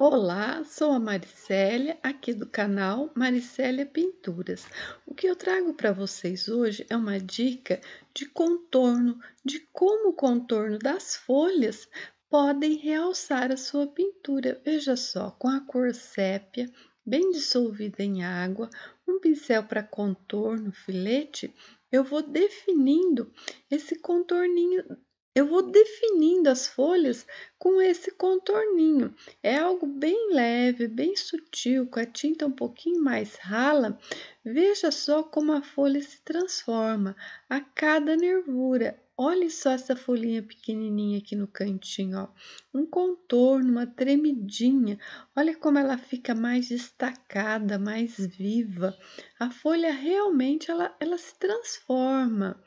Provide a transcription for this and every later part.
Olá, sou a Maricélia, aqui do canal Maricélia Pinturas. O que eu trago para vocês hoje é uma dica de contorno, de como o contorno das folhas podem realçar a sua pintura. Veja só, com a cor sépia, bem dissolvida em água, um pincel para contorno, filete, eu vou definindo esse contorninho eu vou definindo as folhas com esse contorninho. É algo bem leve, bem sutil, com a tinta um pouquinho mais rala. Veja só como a folha se transforma a cada nervura. Olha só essa folhinha pequenininha aqui no cantinho, ó. Um contorno, uma tremidinha. Olha como ela fica mais destacada, mais viva. A folha realmente ela, ela se transforma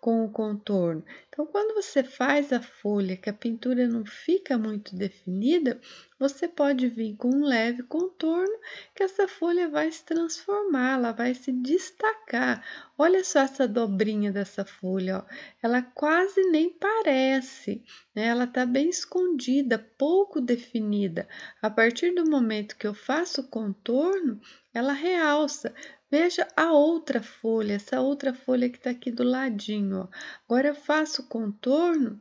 com o contorno. Então, quando você faz a folha, que a pintura não fica fica muito definida, você pode vir com um leve contorno que essa folha vai se transformar, ela vai se destacar. Olha só essa dobrinha dessa folha, ó. ela quase nem parece, né? ela está bem escondida, pouco definida. A partir do momento que eu faço o contorno, ela realça. Veja a outra folha, essa outra folha que está aqui do ladinho. Ó. Agora eu faço o contorno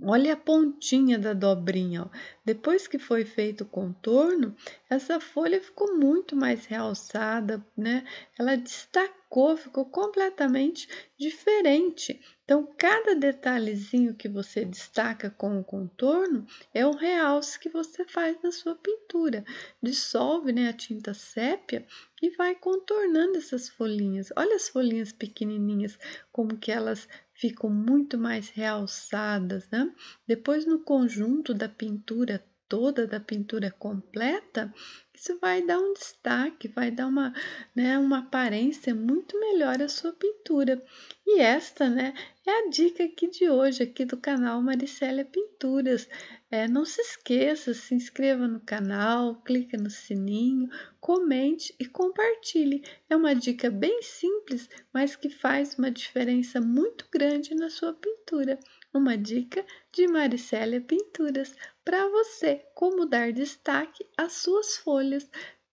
Olha a pontinha da dobrinha. Ó. Depois que foi feito o contorno, essa folha ficou muito mais realçada, né? Ela destacou, ficou completamente diferente. Então, cada detalhezinho que você destaca com o contorno é um realce que você faz na sua pintura. Dissolve né, a tinta sépia e vai contornando essas folhinhas. Olha as folhinhas pequenininhas, como que elas ficam muito mais realçadas, né? Depois no conjunto da pintura toda, da pintura completa, isso vai dar um destaque, vai dar uma, né, uma aparência muito melhor à sua pintura. E esta, né, é a dica aqui de hoje, aqui do canal Maricélia Pinturas. É, não se esqueça, se inscreva no canal, clica no sininho, comente e compartilhe. É uma dica bem simples, mas que faz uma diferença muito grande na sua pintura. Uma dica de Maricélia Pinturas para você como dar destaque às suas folhas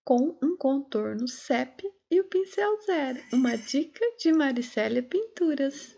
com um contorno CEP e o pincel zero. Uma dica de Maricélia Pinturas.